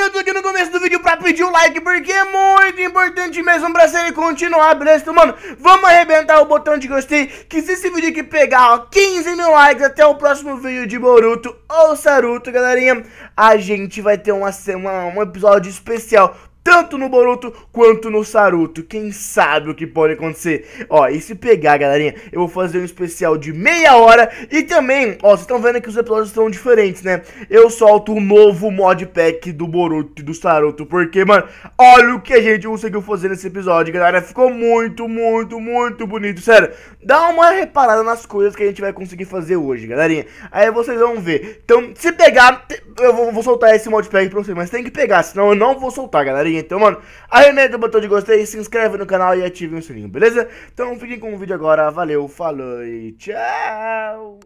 eu tô aqui no começo do vídeo pra pedir um like, porque é muito importante mesmo pra série continuar, beleza? mano, vamos arrebentar o botão de gostei, que se esse vídeo aqui pegar, ó, 15 mil likes até o próximo vídeo de Boruto ou Saruto, galerinha, a gente vai ter uma, semana, um episódio especial tanto no Boruto quanto no Saruto. Quem sabe o que pode acontecer? Ó, e se pegar, galerinha, eu vou fazer um especial de meia hora e também, ó, vocês estão vendo que os episódios são diferentes, né? Eu solto um novo mod pack do Boruto e do Saruto, porque, mano, olha o que a gente conseguiu fazer nesse episódio, galera. Ficou muito, muito, muito bonito, sério. Dá uma reparada nas coisas que a gente vai conseguir fazer hoje, galerinha. Aí vocês vão ver. Então, se pegar, eu vou, vou, soltar esse modpack pra vocês, mas tem que pegar, senão eu não vou soltar, galerinha. Então, mano, arremete o botão de gostei, se inscreve no canal e ative o sininho, beleza? Então fiquem com o vídeo agora, valeu, falou e tchau!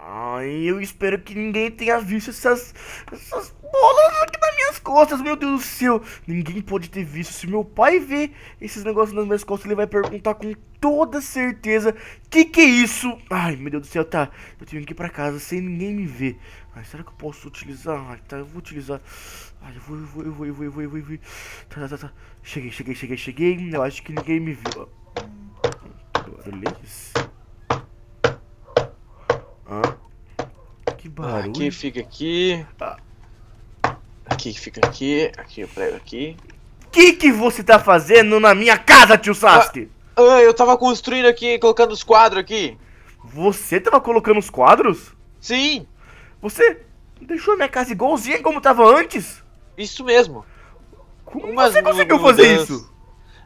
Ai, eu espero que ninguém tenha visto essas, essas bolas aqui nas minhas costas, meu Deus do céu. Ninguém pode ter visto. Se meu pai ver esses negócios nas minhas costas, ele vai perguntar com toda certeza que que é isso. Ai, meu Deus do céu, tá. Eu tenho que ir pra casa sem ninguém me ver. Ai, será que eu posso utilizar? Ai, tá, eu vou utilizar. Ai, eu vou, eu vou, eu vou, eu vou, eu vou, eu vou. Eu vou. Tá, tá, tá, tá. Cheguei, cheguei, cheguei, cheguei. Eu acho que ninguém me viu. Beleza. Ah. Que barulho. Aqui fica aqui. Tá. Aqui fica aqui. Aqui eu prego aqui. Que que você tá fazendo na minha casa, tio Sasuke? Ah, ah, eu tava construindo aqui, colocando os quadros aqui. Você tava colocando os quadros? Sim. Você deixou a minha casa igualzinha como tava antes? Isso mesmo. Como Algumas você conseguiu fazer isso?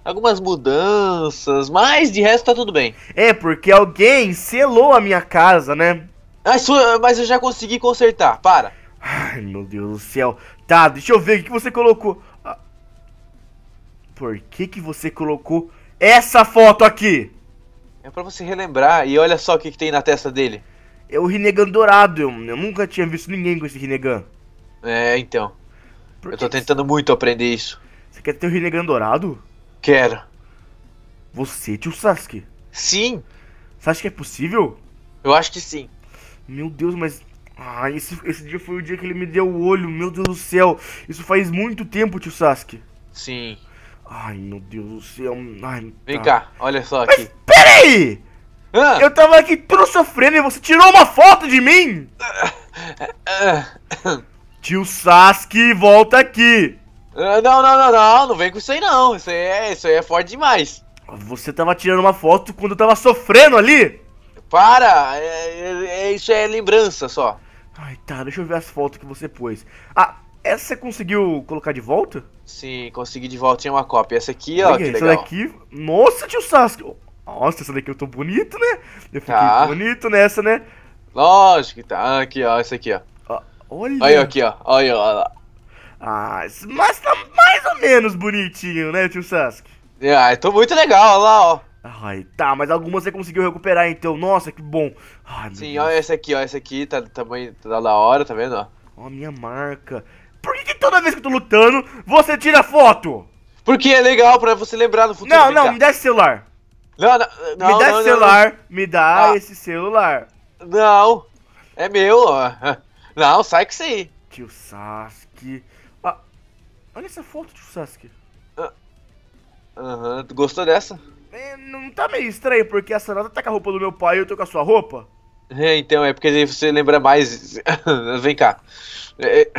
Algumas mudanças, mas de resto tá tudo bem. É, porque alguém selou a minha casa, né? Mas, mas eu já consegui consertar, para. Ai, meu Deus do céu. Tá, deixa eu ver o que você colocou. Ah. Por que que você colocou essa foto aqui? É pra você relembrar, e olha só o que, que tem na testa dele. É o Rinnegan dourado, eu, eu nunca tinha visto ninguém com esse Rinnegan. É, então. Por eu tô tentando muito aprender isso. Você quer ter o Rinnegan dourado? Quero. Você, tio Sasuke? Sim. Você acha que é possível? Eu acho que sim. Meu Deus, mas. Ah, esse, esse dia foi o dia que ele me deu o olho, meu Deus do céu. Isso faz muito tempo, tio Sasuke. Sim. Ai, meu Deus do céu. Ai, tá. Vem cá, olha só aqui. Mas peraí! Ah. Eu tava aqui todo sofrendo e você tirou uma foto de mim! Tio Sasuke, volta aqui! Não, não, não, não, não vem com isso aí não. Isso aí é, isso aí é forte demais. Você tava tirando uma foto quando eu tava sofrendo ali? Para! É, é, é, isso é lembrança só. Ai, tá, deixa eu ver as fotos que você pôs. Ah, essa você conseguiu colocar de volta? Sim, consegui de volta, tinha uma cópia. Essa aqui, ó, Olha, que essa legal. daqui... Nossa, tio Sasuke! Nossa, essa daqui eu tô bonito, né? Eu fiquei tá. bonito nessa, né? Lógico que tá. Aqui, ó, essa aqui, ó. Ah, olha. Olha aqui, ó. Olha, lá. Ah, mas tá mais ou menos bonitinho, né, tio Sasuke? Ah, eu então tô muito legal, olha lá, ó. Ai, tá, mas algumas você conseguiu recuperar, então. Nossa, que bom. Ai, Sim, ó, esse aqui, ó. Esse aqui tá tamanho tá, tá da hora, tá vendo? Ó, ó minha marca. Por que, que, toda vez que eu tô lutando, você tira foto? Porque é legal pra você lembrar no futuro. Não, não, me dá esse celular. Não, não, não Me dá não, esse celular, me dá ah. esse celular. Não, é meu, ó. Não, sai que sim. Tio Sasuke. Ah, olha essa foto, tio Sasuke. Ah. Aham, tu gostou dessa? É, não tá meio estranho, porque a Sanada tá com a roupa do meu pai e eu tô com a sua roupa? É, então, é porque você lembra mais. Vem cá. É, é...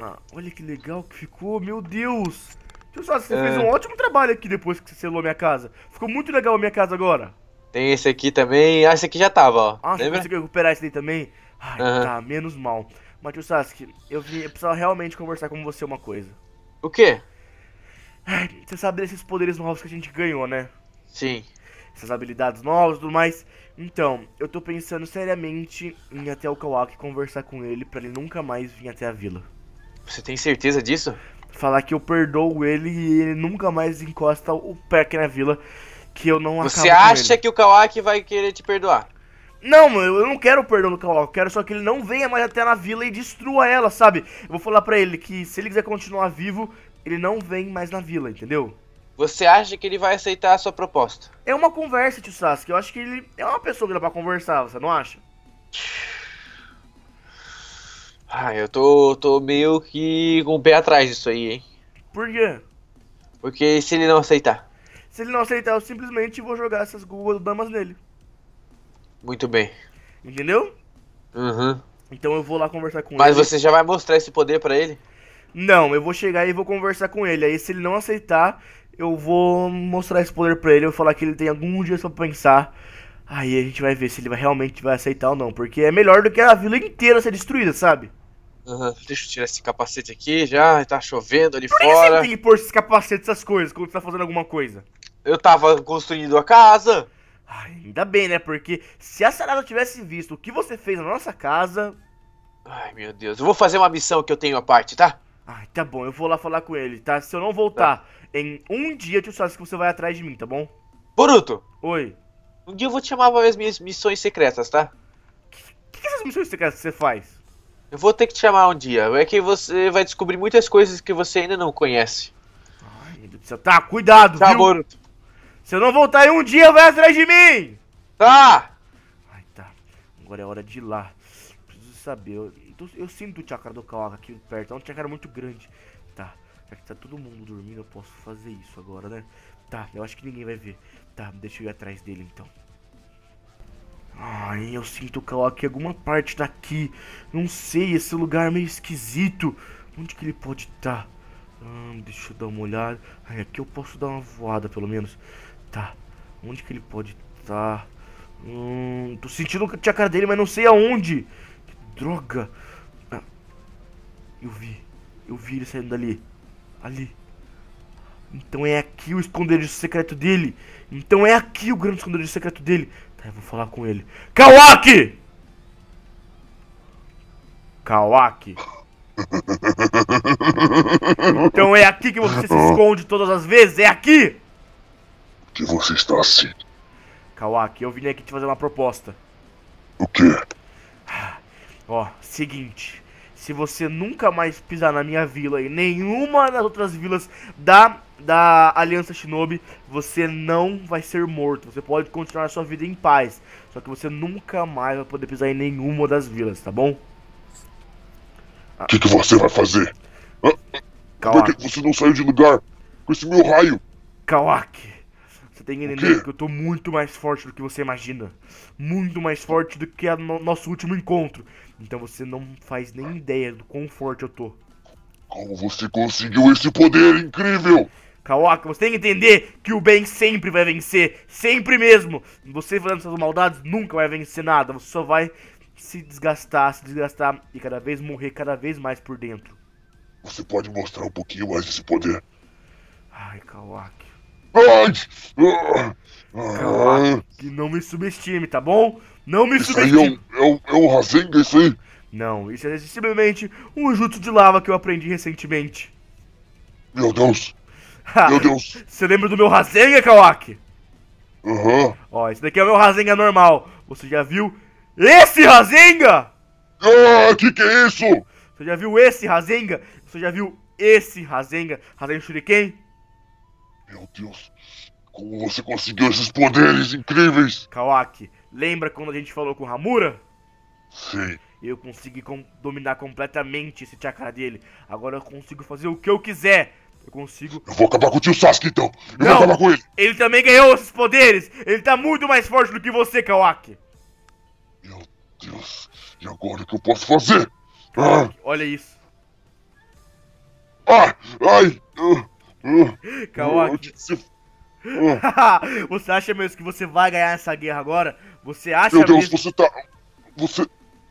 Ah, olha que legal que ficou, meu Deus! Tio eu só, você é... fez um ótimo trabalho aqui depois que você selou minha casa. Ficou muito legal a minha casa agora. Tem esse aqui também. Ah, esse aqui já tava, ó. Ah, Lembra? você conseguiu recuperar esse daí também? Ai, uhum. tá, menos mal. Mas, tio Sasuke, eu, vi, eu precisava realmente conversar com você uma coisa. O quê? Ai, você sabe desses poderes novos que a gente ganhou, né? Sim. Essas habilidades novas e tudo mais. Então, eu tô pensando seriamente em ir até o Kawaki conversar com ele para ele nunca mais vir até a vila. Você tem certeza disso? Falar que eu perdoo ele e ele nunca mais encosta o pé aqui na vila, que eu não Você acha que o Kawaki vai querer te perdoar? Não, eu não quero o perdão do Kawaki, eu quero só que ele não venha mais até na vila e destrua ela, sabe? Eu vou falar pra ele que se ele quiser continuar vivo, ele não vem mais na vila, entendeu? Você acha que ele vai aceitar a sua proposta? É uma conversa, tio Sasuke. Eu acho que ele é uma pessoa que dá pra conversar, você não acha? Ah, eu tô, tô meio que com o pé atrás disso aí, hein? Por quê? Porque se ele não aceitar? Se ele não aceitar, eu simplesmente vou jogar essas Google Damas nele. Muito bem. Entendeu? Uhum. Então eu vou lá conversar com Mas ele. Mas você já vai mostrar esse poder para ele? Não, eu vou chegar e vou conversar com ele. Aí se ele não aceitar, eu vou mostrar esse poder pra ele, eu vou falar que ele tem alguns dias pra pensar. Aí a gente vai ver se ele vai, realmente vai aceitar ou não, porque é melhor do que a vila inteira ser destruída, sabe? Uhum. Deixa eu tirar esse capacete aqui já, tá chovendo ali Por fora. Por que você tem que pôr esses capacetes, essas coisas, quando você tá fazendo alguma coisa? Eu tava construindo a casa. Ah, ainda bem, né? Porque se a Sarada tivesse visto o que você fez na nossa casa... Ai, meu Deus. Eu vou fazer uma missão que eu tenho à parte, tá? Ai, tá bom, eu vou lá falar com ele, tá? Se eu não voltar tá. em um dia, tio Sasuke, você vai atrás de mim, tá bom? Boruto! Oi. Um dia eu vou te chamar para as minhas missões secretas, tá? O que, que, essas missões secretas que você faz? Eu vou ter que te chamar um dia, é que você vai descobrir muitas coisas que você ainda não conhece. Ai, meu Deus do céu. Tá, cuidado, tá, viu? Boruto. Se eu não voltar em um dia, vai atrás de mim! Tá! Ai, tá. Agora é hora de ir lá saber. Eu, então, eu, sinto o chakra do Kawaka aqui perto. É um chakra muito grande. Tá. Já que tá todo mundo dormindo, eu posso fazer isso agora, né? Tá, eu acho que ninguém vai ver. Tá, deixa eu ir atrás dele então. Ai, eu sinto o Kawaki em alguma parte daqui. Não sei, esse lugar é meio esquisito. Onde que ele pode estar? Tá? Hum, deixa eu dar uma olhada. Ai, aqui eu posso dar uma voada, pelo menos. Tá, onde que ele pode estar? Tá? Hum, tô sentindo o chakra dele, mas não sei aonde. Droga! Ah, eu vi. Eu vi ele saindo dali. Ali. Então é aqui o esconderijo secreto dele. Então é aqui o grande esconderijo secreto dele. Tá, eu vou falar com ele. Kawaki! Kawaki. Então é aqui que você se esconde todas as vezes? É aqui? que você está assim? Kawaki, eu vim aqui te fazer uma proposta. O quê? Ah, Ó, seguinte. Se você nunca mais pisar na minha vila e nenhuma das outras vilas da, da Aliança Shinobi, você não vai ser morto. Você pode continuar a sua vida em paz. Só que você nunca mais vai poder pisar em nenhuma das vilas, tá bom? O que, que você vai fazer? Kawaki. Por que você não saiu de lugar com esse meu raio? Kawaki, você tem que entender que eu tô muito mais forte do que você imagina. Muito mais forte do que no nosso último encontro. Então você não faz nem ideia do quão forte eu tô. Como você conseguiu esse poder incrível? Kawaka, você tem que entender que o bem sempre vai vencer. Sempre mesmo. Você fazendo suas maldades nunca vai vencer nada. Você só vai se desgastar, se desgastar e cada vez morrer cada vez mais por dentro. Você pode mostrar um pouquinho mais desse poder? Ai, Kawaki. Que não me subestime, tá bom? Não me isso subestime. Aí é um, é um, é um Rasengan isso aí? Não, isso é simplesmente um jutsu de lava que eu aprendi recentemente. Meu Deus. meu Deus. Você lembra do meu Rasengan, Kawaki? Aham. Uhum. Ó, esse daqui é o meu Rasengan normal. Você já viu esse Rasengan? Ah, que que é isso? Você já viu esse Rasengan? Você já viu esse Rasengan? Rasengan Shuriken? Meu Deus, como você conseguiu esses poderes incríveis? Kawaki, lembra quando a gente falou com o Hamura? Sim. Eu consegui com dominar completamente esse chakra dele. Agora eu consigo fazer o que eu quiser. Eu consigo. Eu vou acabar com o tio Sasuke então! Eu Não, vou acabar com ele! Ele também ganhou esses poderes! Ele tá muito mais forte do que você, Kawaki! Meu Deus! E agora o que eu posso fazer? Kawaki, ah. Olha isso! Ai, Ai! Uh. Kawaki. Hum, você acha mesmo que você vai ganhar essa guerra agora? Você acha Meu Deus, mesmo... você tá. Você.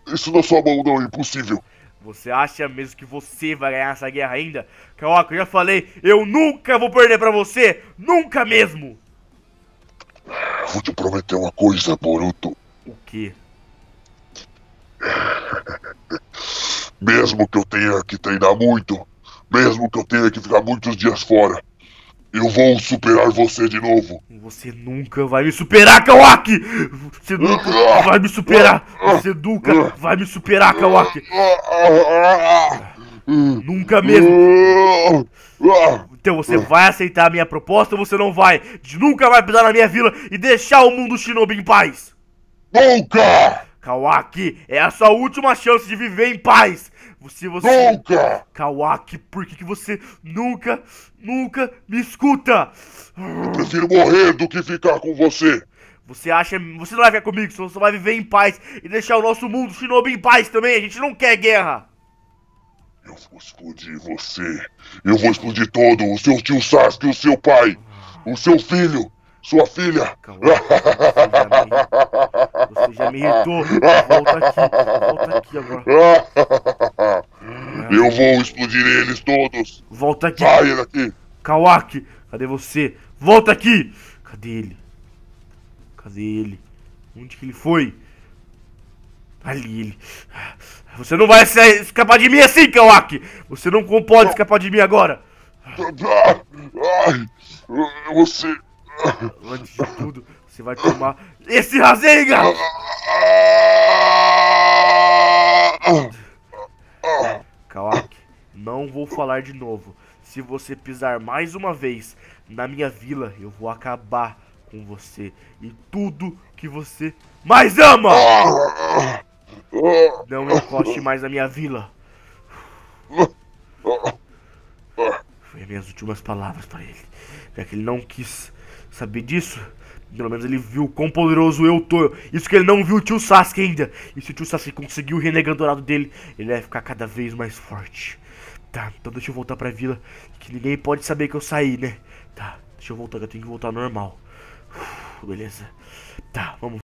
Isso na sua mão não é impossível. Você acha mesmo que você vai ganhar essa guerra ainda? Kaoka, eu já falei, eu nunca vou perder pra você! Nunca mesmo! Vou te prometer uma coisa, Boruto. O quê? Mesmo que eu tenha que treinar muito, mesmo que eu tenha que ficar muitos dias fora, eu vou superar você de novo. Você nunca vai me superar, Kawaki! Você nunca vai me superar! Você nunca vai me superar, Kawaki! Nunca mesmo! Então você vai aceitar a minha proposta ou você não vai? De nunca vai pisar na minha vila e deixar o mundo shinobi em paz! Nunca! Kawaki, é a sua última chance de viver em paz! Se você. Nunca! Kawaki, por que, que você nunca, nunca me escuta? Eu prefiro morrer do que ficar com você. Você acha. Você não vai ficar comigo, você só vai viver em paz e deixar o nosso mundo shinobi em paz também. A gente não quer guerra. Eu vou explodir você. Eu vou explodir todo. O seu tio Sasuke, o seu pai, o seu filho. Sua filha! Calma, você já me irritou! Volta aqui! Volta aqui agora! Eu vou explodir eles todos! Volta aqui! Saia daqui! Kawaki! Cadê você? Volta aqui! Cadê ele? Cadê ele? Onde que ele foi? Ali ele. Você não vai escapar de mim assim, Kawaki! Você não pode escapar de mim agora! Você Antes de tudo, você vai tomar esse Rasenga! Kawaki, não vou falar de novo. Se você pisar mais uma vez na minha vila, eu vou acabar com você e tudo que você mais ama! Não encoste mais na minha vila. Foi minhas últimas palavras para ele, já que ele não quis Saber disso? Pelo menos ele viu quão poderoso eu tô. Isso que ele não viu o tio Sasuke ainda. E se o tio Sasuke conseguiu o renegando dourado dele, ele vai ficar cada vez mais forte. Tá, então deixa eu voltar pra vila. Que ninguém pode saber que eu saí, né? Tá, deixa eu voltar, eu tenho que voltar normal. Uf, beleza. Tá, vamos.